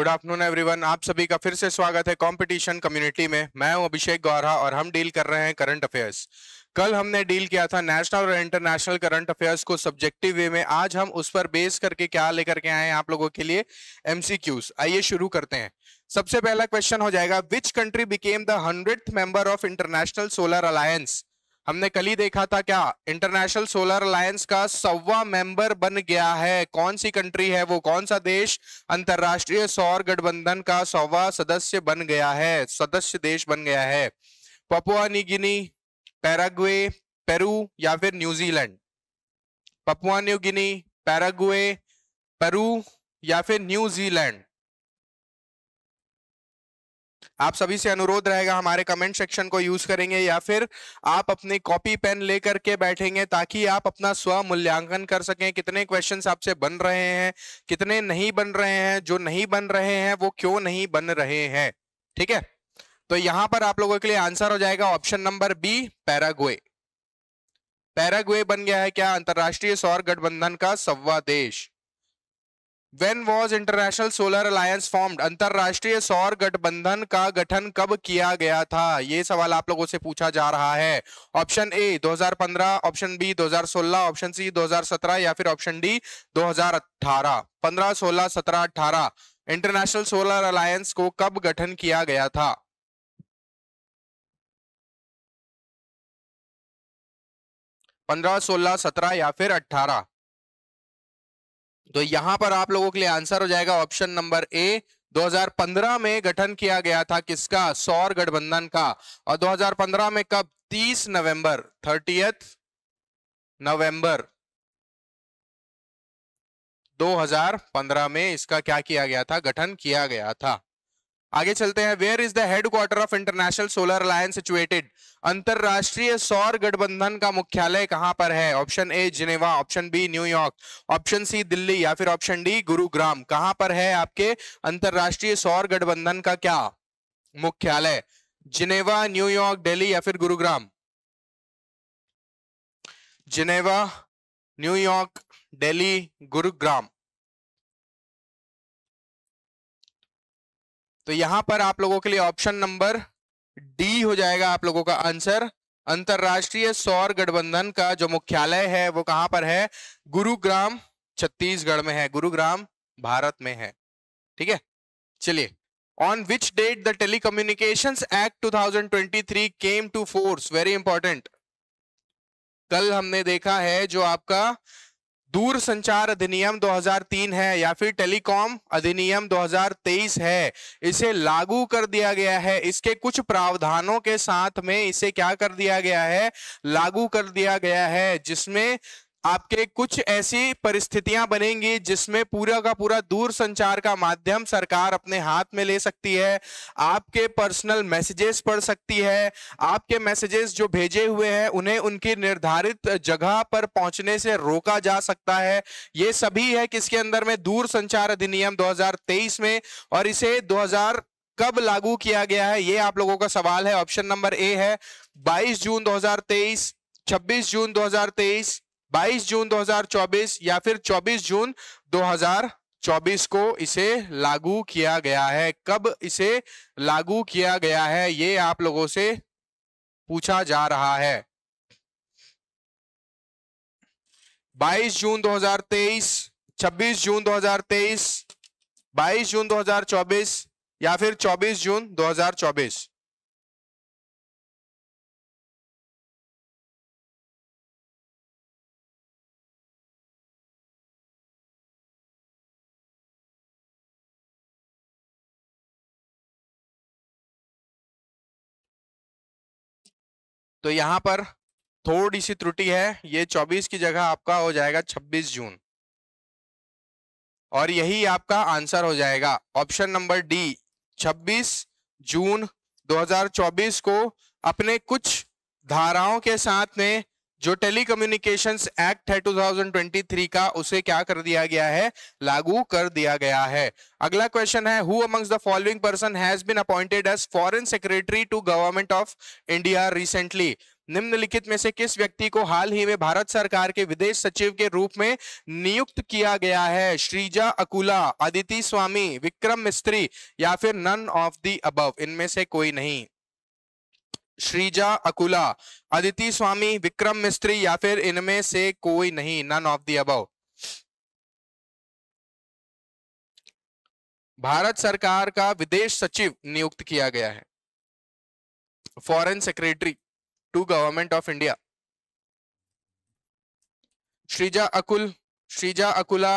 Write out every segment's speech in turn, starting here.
good afternoon everyone आप सभी का फिर से स्वागत है कंपटीशन कम्युनिटी में मैं हूं अभिषेक गौरा और हम डील कर रहे हैं करंट अफेयर्स कल हमने डील किया था नेशनल और इंटरनेशनल करंट अफेयर्स को सब्जेक्टिव वे में आज हम उस पर बेस करके क्या लेकर के आए हैं आप लोगों के लिए एमसीक्यूज आइए शुरू करते हैं सबसे पहला क्वेश्चन हो जाएगा which country became the hundred member of international solar alliance हमने कल ही देखा था क्या इंटरनेशनल सोलर अलायंस का सवा मेंबर बन गया है कौन सी कंट्री है वो कौन सा देश अंतरराष्ट्रीय सौर गठबंधन का सवा सदस्य बन गया है सदस्य देश बन गया है पपुआ न्यूगिनी पैराग्वे पेरू या फिर New Zealand Papua New Guinea Paraguay Peru या फिर न्यूजीलैंड आप सभी से अनुरोध रहेगा हमारे कमेंट सेक्शन को यूज करेंगे या फिर आप अपनी कॉपी पेन लेकर के बैठेंगे ताकि आप अपना स्व मूल्यांकन कर सकें कितने क्वेश्चंस आपसे बन रहे हैं कितने नहीं बन रहे हैं जो नहीं बन रहे हैं वो क्यों नहीं बन रहे हैं ठीक है तो यहां पर आप लोगों के लिए आंसर हो जाएगा option number B Paraguay Paraguay बन गया है क्या अंतर्राष्ट्रीय सौर गठबंधन का सवा देश when was international solar alliance formed अंतरराष्ट्रीय सौर गठबंधन का गठन कब किया गया था ये सवाल आप लोगों से पूछा जा रहा है option A 2015 option B 2016 option C 2017 या फिर option D 2018 15 16 17 18 international solar alliance को कब गठन किया गया था पंद्रह सोलह सत्रह या फिर अट्ठारह तो यहां पर आप लोगों के लिए आंसर हो जाएगा ऑप्शन नंबर ए 2015 में गठन किया गया था किसका सौर गठबंधन का और 2015 में कब 30 नवंबर 30th नवंबर 2015 में इसका क्या किया गया था गठन किया गया था आगे चलते हैं where is the headquarter of international solar alliance situated अंतरराष्ट्रीय सौर गठबंधन का मुख्यालय कहां पर है option A Geneva option B New York option C Delhi या फिर ऑप्शन डी गुरुग्राम कहां पर है आपके अंतरराष्ट्रीय सौर गठबंधन का क्या मुख्यालय जिनेवा न्यूयॉर्क दिल्ली या फिर गुरुग्राम जिनेवा न्यूयॉर्क दिल्ली गुरुग्राम तो यहां पर आप लोगों के लिए ऑप्शन नंबर डी हो जाएगा आप लोगों का आंसर अंतरराष्ट्रीय सौर गठबंधन का जो मुख्यालय है वो कहां पर है गुरुग्राम छत्तीसगढ़ में है गुरुग्राम भारत में है ठीक है चलिए on which date the telecommunication act two thousand twenty three came to force very important कल हमने देखा है जो आपका दूर संचार अधिनियम 2003 है या फिर टेलीकॉम अधिनियम 2023 है इसे लागू कर दिया गया है इसके कुछ प्रावधानों के साथ में इसे क्या कर दिया गया है लागू कर दिया गया है जिसमें आपके कुछ ऐसी परिस्थितियां बनेंगी जिसमें पूरा का पूरा दूर संचार का माध्यम सरकार अपने हाथ में ले सकती है आपके पर्सनल मैसेजेस पढ़ सकती है आपके मैसेजेस जो भेजे हुए हैं उन्हें उनकी निर्धारित जगह पर पहुंचने से रोका जा सकता है ये सभी है किसके अंदर में दूर संचार अधिनियम 2023 में और इसे 2000 कब लागू किया गया है ये आप लोगों का सवाल है ऑप्शन नंबर ए है बाईस जून दो छब्बीस जून दो 22 जून 2024 या फिर 24 जून 2024 को इसे लागू किया गया है कब इसे लागू किया गया है ये आप लोगों से पूछा जा रहा है 22 जून 2023, 26 जून 2023, 22 जून 2024 या फिर 24 जून 2024 तो यहाँ पर थोड़ी सी त्रुटि है ये 24 की जगह आपका हो जाएगा 26 जून और यही आपका आंसर हो जाएगा ऑप्शन नंबर डी 26 जून 2024 को अपने कुछ धाराओं के साथ में जो टेली कम्युनिकेशन एक्ट है 2023 का उसे क्या कर दिया गया है लागू कर दिया गया है अगला क्वेश्चन है who amongst the following person has been appointed as foreign secretary to government of India recently निम्नलिखित में से किस व्यक्ति को हाल ही में भारत सरकार के विदेश सचिव के रूप में नियुक्त किया गया है श्रीजा अकुला अदिति स्वामी विक्रम मिस्त्री या फिर नन ऑफ दी अबव इनमें से कोई नहीं श्रीजा अकुला अदिति स्वामी विक्रम मिस्त्री या फिर इनमें से कोई नहीं नन ऑफ दी अबव भारत सरकार का विदेश सचिव नियुक्त किया गया है foreign secretary to government of India Sreeja Akul Sreeja अकुला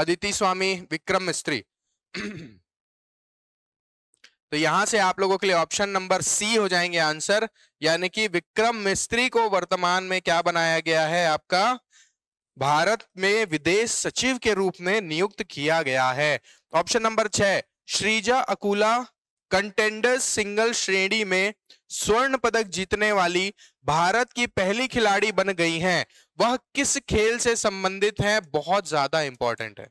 Aditi स्वामी विक्रम मिस्त्री तो यहां से आप लोगों के लिए ऑप्शन नंबर सी हो जाएंगे आंसर यानी कि विक्रम मिस्त्री को वर्तमान में क्या बनाया गया है आपका भारत में विदेश सचिव के रूप में नियुक्त किया गया है ऑप्शन नंबर छह श्रीजा अकुला कंटेंडर्स सिंगल श्रेणी में स्वर्ण पदक जीतने वाली भारत की पहली खिलाड़ी बन गई हैं वह किस खेल से संबंधित हैं बहुत ज्यादा इंपॉर्टेंट है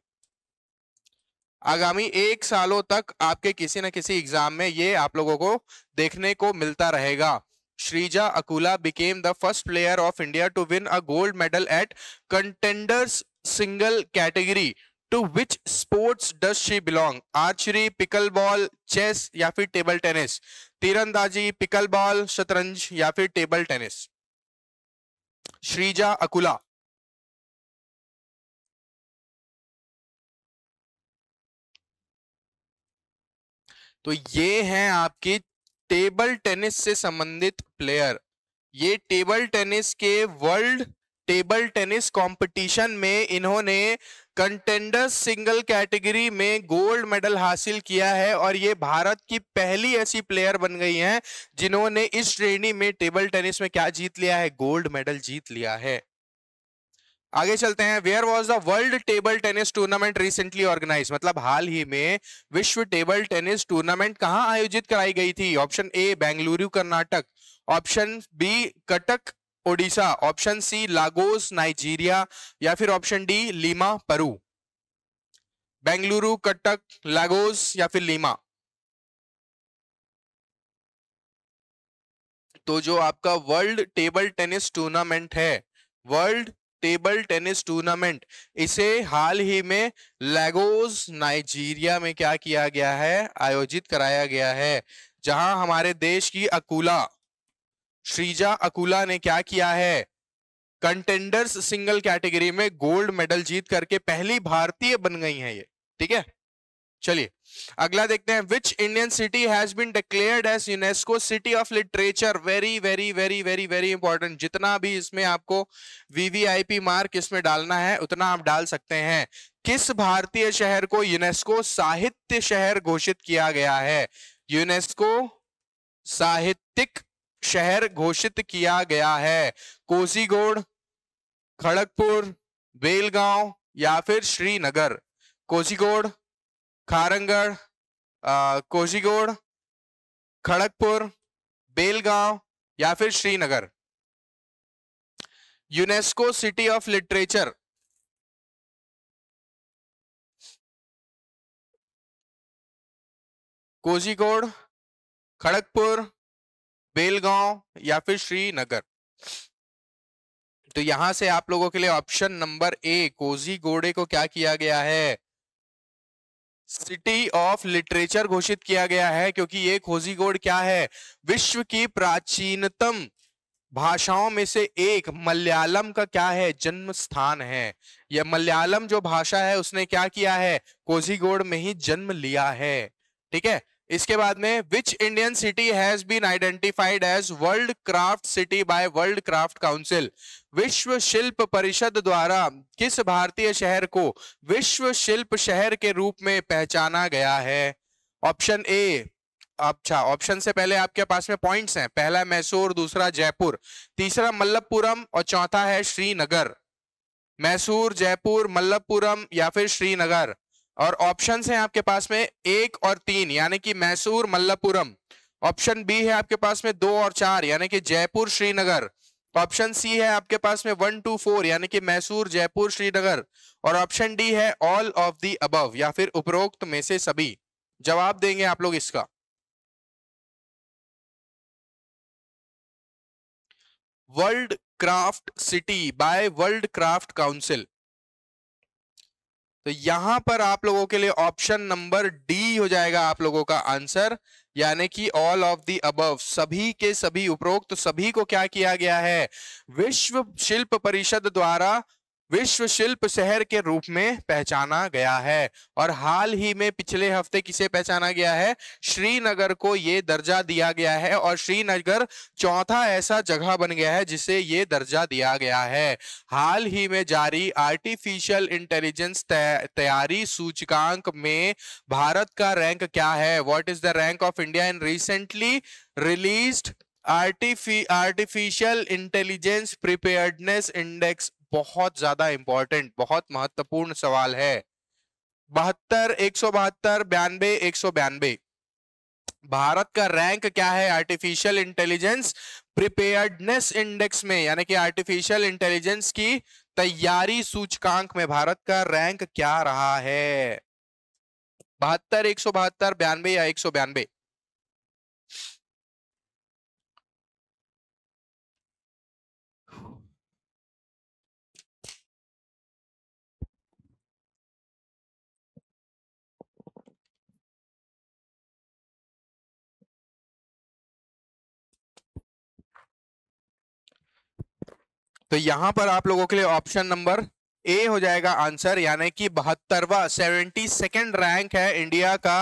आगामी एक सालों तक आपके किसी न किसी एग्जाम में ये आप लोगों को देखने को मिलता रहेगा Sreeja Akula became the first player of India to win a gold medal at contenders single category to which sports does she belong archery pickleball chess या फिर टेबल टेनिस तीरंदाजी पिकल बॉल शतरंज या फिर टेबल टेनिस श्रीजा अकुला तो ये हैं आपके टेबल टेनिस से संबंधित प्लेयर ये टेबल टेनिस के वर्ल्ड टेबल टेनिस कंपटीशन में इन्होंने कंटेंडर्स सिंगल कैटेगरी में गोल्ड मेडल हासिल किया है और ये भारत की पहली ऐसी प्लेयर बन गई हैं जिन्होंने इस श्रेणी में टेबल टेनिस में क्या जीत लिया है गोल्ड मेडल जीत लिया है आगे चलते हैं where was the world table tennis tournament recently organise मतलब हाल ही में विश्व टेबल टेनिस टूर्नामेंट कहाँ आयोजित कराई गई थी option A Bengaluru Karnataka option B Cuttack Odisha option C Lagos Nigeria या फिर option D Lima Peru Bengaluru Cuttack Lagos या फिर लीमा तो जो आपका वर्ल्ड टेबल टेनिस टूर्नामेंट है वर्ल्ड टेबल टेनिस टूर्नामेंट इसे हाल ही में लैगोज नाइजीरिया में क्या किया गया है आयोजित कराया गया है जहां हमारे देश की अकुला श्रीजा अकुला ने क्या किया है कंटेंडर्स सिंगल कैटेगरी में गोल्ड मेडल जीत करके पहली भारतीय बन गई हैं ये ठीक है चलिए अगला देखते हैं which Indian city has been declared as UNESCO city of literature very very very very very important जितना भी इसमें आपको वीवीआईपी मार्क इसमें डालना है उतना आप डाल सकते हैं किस भारतीय शहर को यूनेस्को साहित्य शहर घोषित किया गया है यूनेस्को साहित्यिक शहर घोषित किया गया है कोसीगोड खड़गपुर बेलगांव या फिर श्रीनगर कोसीगोड खारंगढ़ कोशिगोड़ खड़गपुर बेलगांव या फिर Srinagar UNESCO city of literature Kozhikode Kharagpur Belgaum या फिर श्रीनगर तो यहां से आप लोगों के लिए ऑप्शन नंबर ए कोझीगोड़े को क्या किया गया है सिटी ऑफ लिटरेचर घोषित किया गया है क्योंकि ये खोजीगोड क्या है विश्व की प्राचीनतम भाषाओं में से एक मलयालम का क्या है जन्म स्थान है यह मलयालम जो भाषा है उसने क्या किया है कोजीगोड़ में ही जन्म लिया है ठीक है इसके बाद में which Indian city has been identified as world craft city by world craft council विश्व शिल्प परिषद द्वारा किस भारतीय शहर को विश्व शिल्प शहर के रूप में पहचाना गया है ऑप्शन ए अच्छा ऑप्शन से पहले आपके पास में पॉइंट्स हैं पहला मैसूर दूसरा जयपुर तीसरा मल्लपुरम और चौथा है श्रीनगर मैसूर जयपुर मल्लपुरम या फिर श्रीनगर और ऑप्शन है आपके पास में एक और तीन यानी कि मैसूर मल्लपुरम ऑप्शन बी है आपके पास में दो और चार यानी कि जयपुर श्रीनगर ऑप्शन सी है आपके पास में वन टू फोर यानी कि मैसूर जयपुर श्रीनगर और ऑप्शन डी है ऑल ऑफ दी अबव या फिर उपरोक्त में से सभी जवाब देंगे आप लोग इसका world craft city by world craft council तो यहां पर आप लोगों के लिए ऑप्शन नंबर डी हो जाएगा आप लोगों का आंसर यानी कि ऑल ऑफ दी अबव सभी के सभी उपरोक्त तो सभी को क्या किया गया है विश्व शिल्प परिषद द्वारा विश्व शिल्प शहर के रूप में पहचाना गया है और हाल ही में पिछले हफ्ते किसे पहचाना गया है श्रीनगर को ये दर्जा दिया गया है और श्रीनगर चौथा ऐसा जगह बन गया है जिसे ये दर्जा दिया गया है हाल ही में जारी आर्टिफिशियल इंटेलिजेंस तैयारी सूचकांक में भारत का रैंक क्या है what is the rank of India in recently artifi artificial intelligence preparedness index बहुत ज्यादा इंपॉर्टेंट बहुत महत्वपूर्ण सवाल है बहत्तर एक सौ बहत्तर बयानबे एक सौ बयानबे भारत का रैंक क्या है आर्टिफिशियल इंटेलिजेंस प्रिपेयर्डनेस इंडेक्स में यानी कि आर्टिफिशियल इंटेलिजेंस की तैयारी सूचकांक में भारत का रैंक क्या रहा है बहत्तर एक सौ बहत्तर बयानबे या एक सौ बयानबे तो यहां पर आप लोगों के लिए ऑप्शन नंबर ए हो जाएगा आंसर यानी कि बहत्तरवा सेवेंटी सेकेंड रैंक है इंडिया का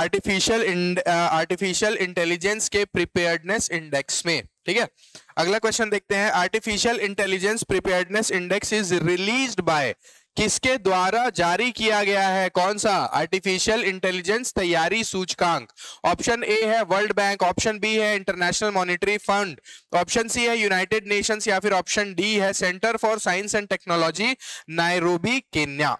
आर्टिफिशियल आर्टिफिशियल इंटेलिजेंस के प्रिपेयर्डनेस इंडेक्स में ठीक है अगला क्वेश्चन देखते हैं artificial intelligence preparedness index is released by किसके द्वारा जारी किया गया है कौन सा आर्टिफिशियल इंटेलिजेंस तैयारी सूचकांक ऑप्शन ए है वर्ल्ड बैंक ऑप्शन बी है international monetary fund option C है यूनाइटेड नेशंस या फिर ऑप्शन डी है centre for science and technology Nairobi Kenya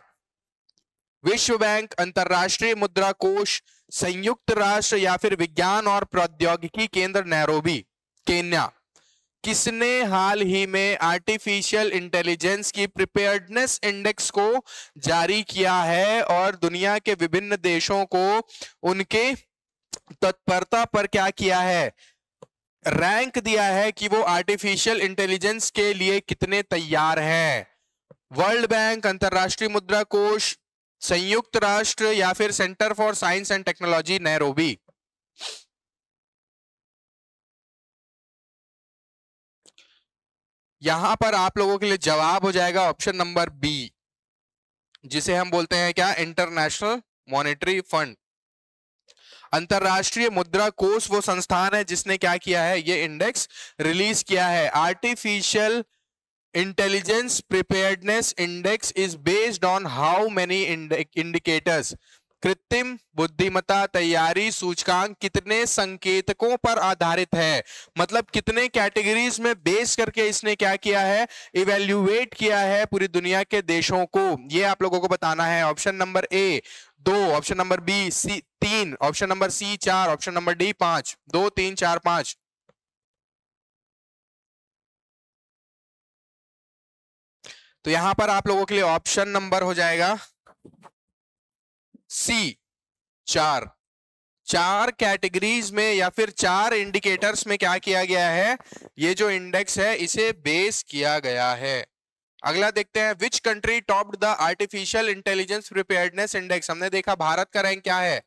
विश्व बैंक अंतर्राष्ट्रीय मुद्रा कोष संयुक्त राष्ट्र या फिर विज्ञान और प्रौद्योगिकी केंद्र नैरोबी केन्या किसने हाल ही में आर्टिफिशियल इंटेलिजेंस की प्रिपेयर्डनेस इंडेक्स को जारी किया है और दुनिया के विभिन्न देशों को उनके तत्परता पर क्या किया है रैंक दिया है कि वो आर्टिफिशियल इंटेलिजेंस के लिए कितने तैयार हैं वर्ल्ड बैंक अंतर्राष्ट्रीय मुद्रा कोष संयुक्त राष्ट्र या फिर centre for science and technology Nairobi यहां पर आप लोगों के लिए जवाब हो जाएगा ऑप्शन नंबर बी जिसे हम बोलते हैं क्या इंटरनेशनल मॉनेटरी फंड अंतरराष्ट्रीय मुद्रा कोष वो संस्थान है जिसने क्या किया है ये इंडेक्स रिलीज किया है artificial intelligence preparedness index is based on how many indicators कृत्रिम बुद्धिमत्ता तैयारी सूचकांक कितने संकेतकों पर आधारित है मतलब कितने कैटेगरीज में बेस करके इसने क्या किया है इवेल्युएट किया है पूरी दुनिया के देशों को ये आप लोगों को बताना है ऑप्शन नंबर ए दो ऑप्शन नंबर बी सी तीन ऑप्शन नंबर सी चार ऑप्शन नंबर डी पांच दो तीन चार पांच तो यहां पर आप लोगों के लिए ऑप्शन नंबर हो जाएगा सी चार चार कैटेगरीज में या फिर चार इंडिकेटर्स में क्या किया गया है ये जो इंडेक्स है इसे बेस किया गया है अगला देखते हैं which country topped the artificial intelligence preparedness index हमने देखा भारत का रैंक क्या है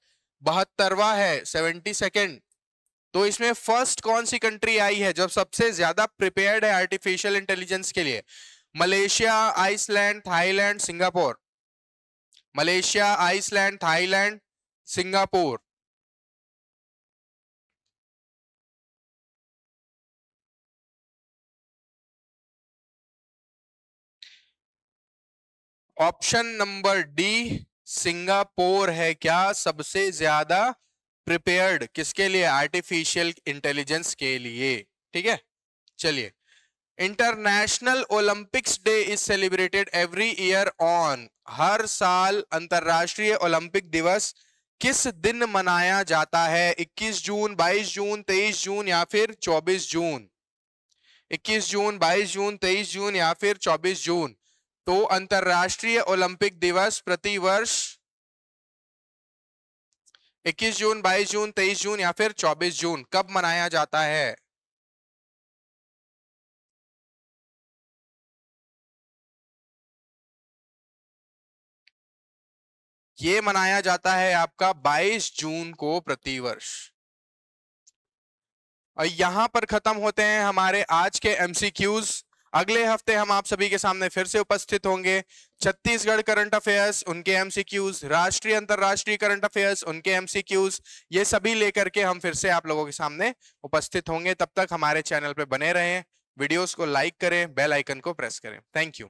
बहत्तरवा है सेवेंटी सेकेंड तो इसमें फर्स्ट कौन सी कंट्री आई है जब सबसे ज्यादा प्रिपेयर्ड है आर्टिफिशियल इंटेलिजेंस के लिए Malaysia Iceland Thailand Singapore Malaysia Iceland Thailand Singapore option number D Singapore है क्या सबसे ज्यादा प्रिपेयर्ड किसके लिए आर्टिफिशियल इंटेलिजेंस के लिए ठीक है चलिए international Olympics day is celebrated every year on हर साल अंतरराष्ट्रीय ओलंपिक दिवस किस दिन मनाया जाता है 21 जून 22 जून 23 जून या फिर 24 जून 21 जून 22 जून 23 जून या फिर 24 जून तो अंतरराष्ट्रीय ओलंपिक दिवस प्रतिवर्ष 21 जून 22 जून 23 जून या फिर 24 जून कब मनाया जाता है ये मनाया जाता है आपका 22 जून को प्रतिवर्ष और यहां पर खत्म होते हैं हमारे आज के एमसीक्यूज अगले हफ्ते हम आप सभी के सामने फिर से उपस्थित होंगे छत्तीसगढ़ करंट अफेयर्स उनके एमसीक्यूज राष्ट्रीय अंतर्राष्ट्रीय करंट अफेयर्स उनके एमसीक्यूज ये सभी लेकर के हम फिर से आप लोगों के सामने उपस्थित होंगे तब तक हमारे चैनल पर बने रहें वीडियोस को लाइक करें बेल आइकन को प्रेस करें थैंक यू